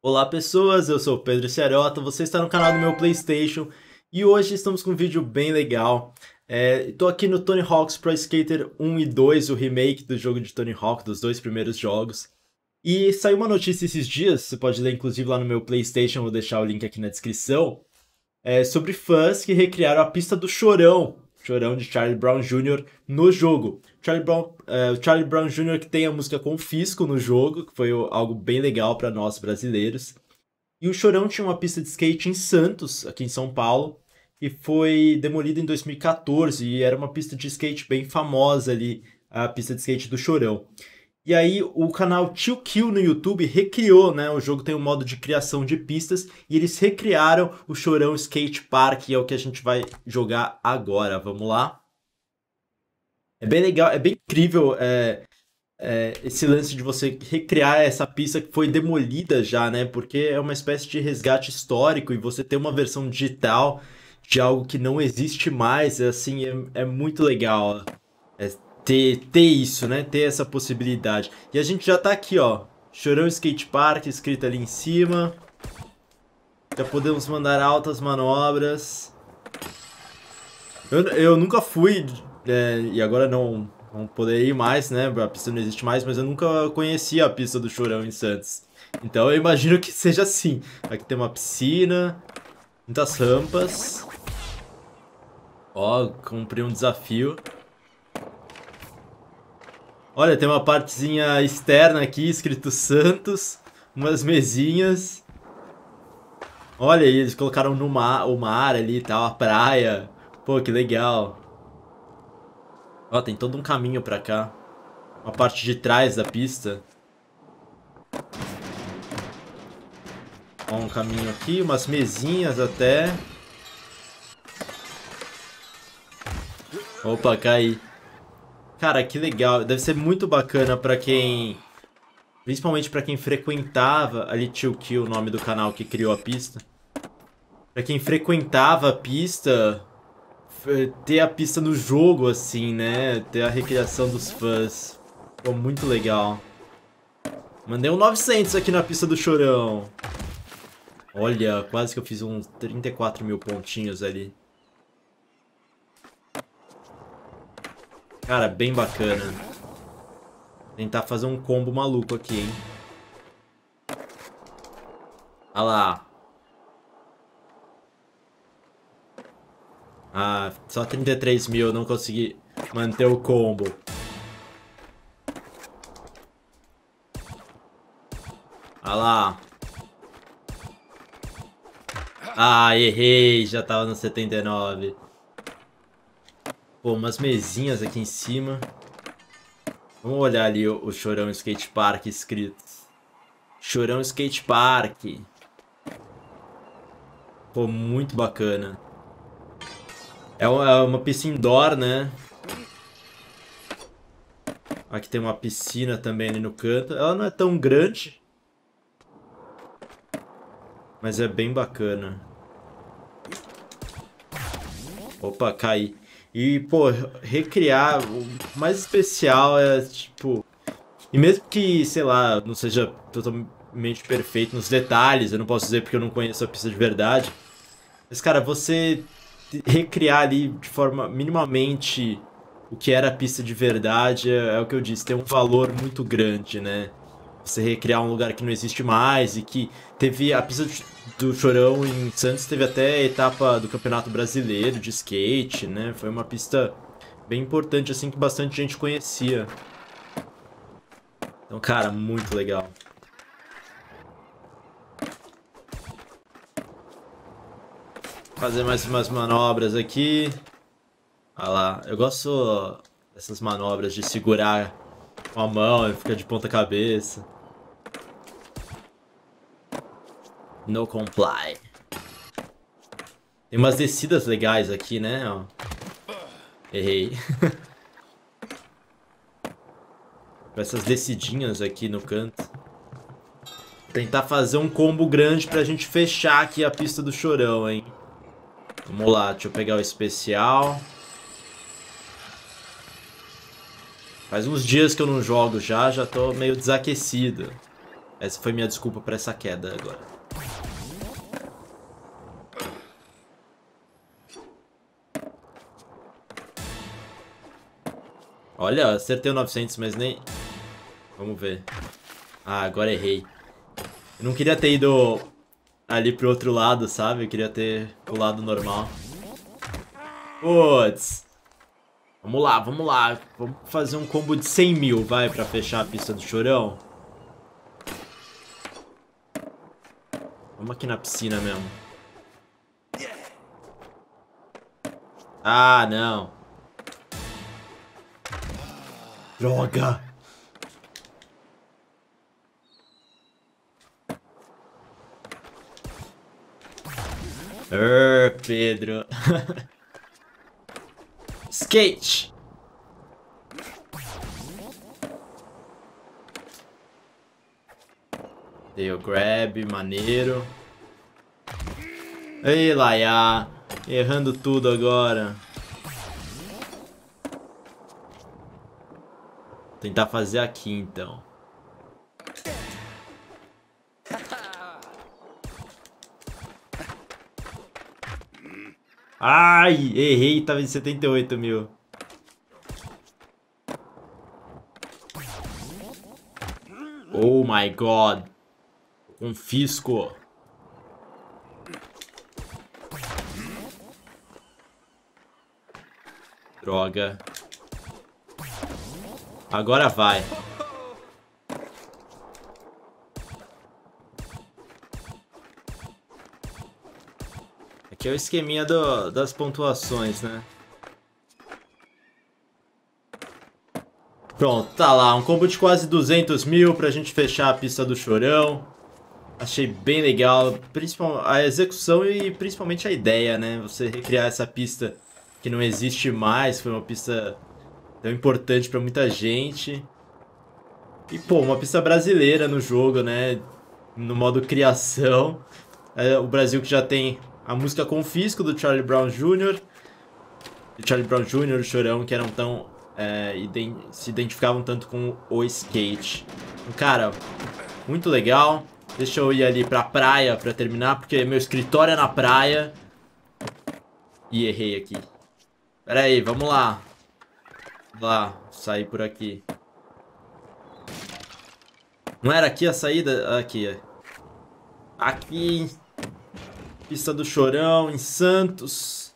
Olá pessoas, eu sou o Pedro Cerota, você está no canal do meu Playstation e hoje estamos com um vídeo bem legal. Estou é, aqui no Tony Hawk's Pro Skater 1 e 2, o remake do jogo de Tony Hawk, dos dois primeiros jogos. E saiu uma notícia esses dias, você pode ler inclusive lá no meu Playstation, vou deixar o link aqui na descrição, é, sobre fãs que recriaram a pista do Chorão Chorão de Charlie Brown Jr. no jogo. Charlie Brown, uh, Charlie Brown Jr. que tem a música Confisco no jogo, que foi algo bem legal para nós brasileiros. E o Chorão tinha uma pista de skate em Santos, aqui em São Paulo, e foi demolida em 2014, e era uma pista de skate bem famosa ali, a pista de skate do Chorão. E aí o canal Tio Kill no YouTube recriou, né? O jogo tem um modo de criação de pistas e eles recriaram o Chorão Skate Park, que é o que a gente vai jogar agora. Vamos lá. É bem legal, é bem incrível é, é, esse lance de você recriar essa pista que foi demolida já, né? Porque é uma espécie de resgate histórico e você ter uma versão digital de algo que não existe mais, é assim, é, é muito legal. É, ter, ter isso, né? Ter essa possibilidade. E a gente já tá aqui, ó. Chorão Skate Park, escrito ali em cima. Já podemos mandar altas manobras. Eu, eu nunca fui, é, e agora não, não poderei ir mais, né? A pista não existe mais, mas eu nunca conheci a pista do Chorão em Santos. Então eu imagino que seja assim. Aqui tem uma piscina, muitas rampas. Ó, cumpri um desafio. Olha, tem uma partezinha externa aqui, escrito Santos. Umas mesinhas. Olha, aí, eles colocaram no mar, o mar ali e tal, a praia. Pô, que legal. Ó, tem todo um caminho pra cá. Uma parte de trás da pista. Ó, um caminho aqui, umas mesinhas até. Opa, caiu. Cara, que legal. Deve ser muito bacana pra quem... Principalmente pra quem frequentava... Ali, Tio Kill, o nome do canal que criou a pista. Pra quem frequentava a pista... Ter a pista no jogo, assim, né? Ter a recriação dos fãs. Ficou muito legal. Mandei um 900 aqui na pista do Chorão. Olha, quase que eu fiz uns 34 mil pontinhos ali. Cara, bem bacana. Tentar fazer um combo maluco aqui, hein? Olha lá. Ah, só 33 mil, não consegui manter o combo. Olha lá. Ah, errei, já tava no 79. Pô, umas mesinhas aqui em cima. Vamos olhar ali o, o Chorão Skate Park escrito. Chorão Skate Park. Pô, muito bacana. É uma, é uma piscina indoor, né? Aqui tem uma piscina também ali no canto. Ela não é tão grande. Mas é bem bacana. Opa, caí. E, pô, recriar o mais especial é tipo. E mesmo que, sei lá, não seja totalmente perfeito nos detalhes, eu não posso dizer porque eu não conheço a pista de verdade. Mas, cara, você recriar ali de forma minimamente o que era a pista de verdade é, é o que eu disse, tem um valor muito grande, né? você recriar um lugar que não existe mais e que teve a pista do Chorão em Santos teve até a etapa do Campeonato Brasileiro de skate, né? Foi uma pista bem importante assim que bastante gente conhecia. Então, cara, muito legal. Fazer mais umas manobras aqui. Olha lá, eu gosto dessas manobras de segurar com a mão e ficar de ponta cabeça. No comply. Tem umas descidas legais aqui, né? Ó. Errei. Essas descidinhas aqui no canto. Tentar fazer um combo grande pra gente fechar aqui a pista do chorão, hein? Vamos lá, deixa eu pegar o especial. Faz uns dias que eu não jogo já, já tô meio desaquecido. Essa foi minha desculpa pra essa queda agora. Olha, acertei o 900, mas nem... Vamos ver. Ah, agora errei. Eu não queria ter ido ali pro outro lado, sabe? Eu queria ter o lado normal. Putz. Vamos lá, vamos lá. Vamos fazer um combo de 100 mil, vai, pra fechar a pista do chorão. Vamos aqui na piscina mesmo. Ah, não. Droga! Er, Pedro. Skate! Deu grab, maneiro. Ei, Laia. Errando tudo agora. Tentar fazer aqui, então. Ai, errei, tá tava e 78 mil. Oh my god. Confisco. Droga. Agora vai. Aqui é o esqueminha do, das pontuações, né? Pronto, tá lá. Um combo de quase 200 mil pra gente fechar a pista do Chorão. Achei bem legal. Principal, a execução e principalmente a ideia, né? Você recriar essa pista que não existe mais. Foi uma pista tão importante para muita gente. E, pô, uma pista brasileira no jogo, né? No modo criação. É, o Brasil que já tem a música Confisco do Charlie Brown Jr. O Charlie Brown Jr. e Chorão, que eram tão. É, ident se identificavam tanto com o skate. Então, cara, muito legal. Deixa eu ir ali pra praia pra terminar, porque meu escritório é na praia. E errei aqui. Pera aí, vamos lá lá, sair por aqui. Não era aqui a saída? Aqui. Aqui. Pista do Chorão, em Santos.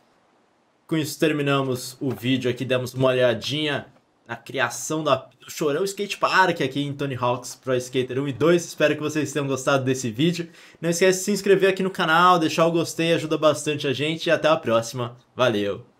Com isso terminamos o vídeo aqui, demos uma olhadinha na criação da, do Chorão Skate Park aqui em Tony Hawk's Pro Skater 1 e 2. Espero que vocês tenham gostado desse vídeo. Não esquece de se inscrever aqui no canal, deixar o gostei, ajuda bastante a gente e até a próxima. Valeu!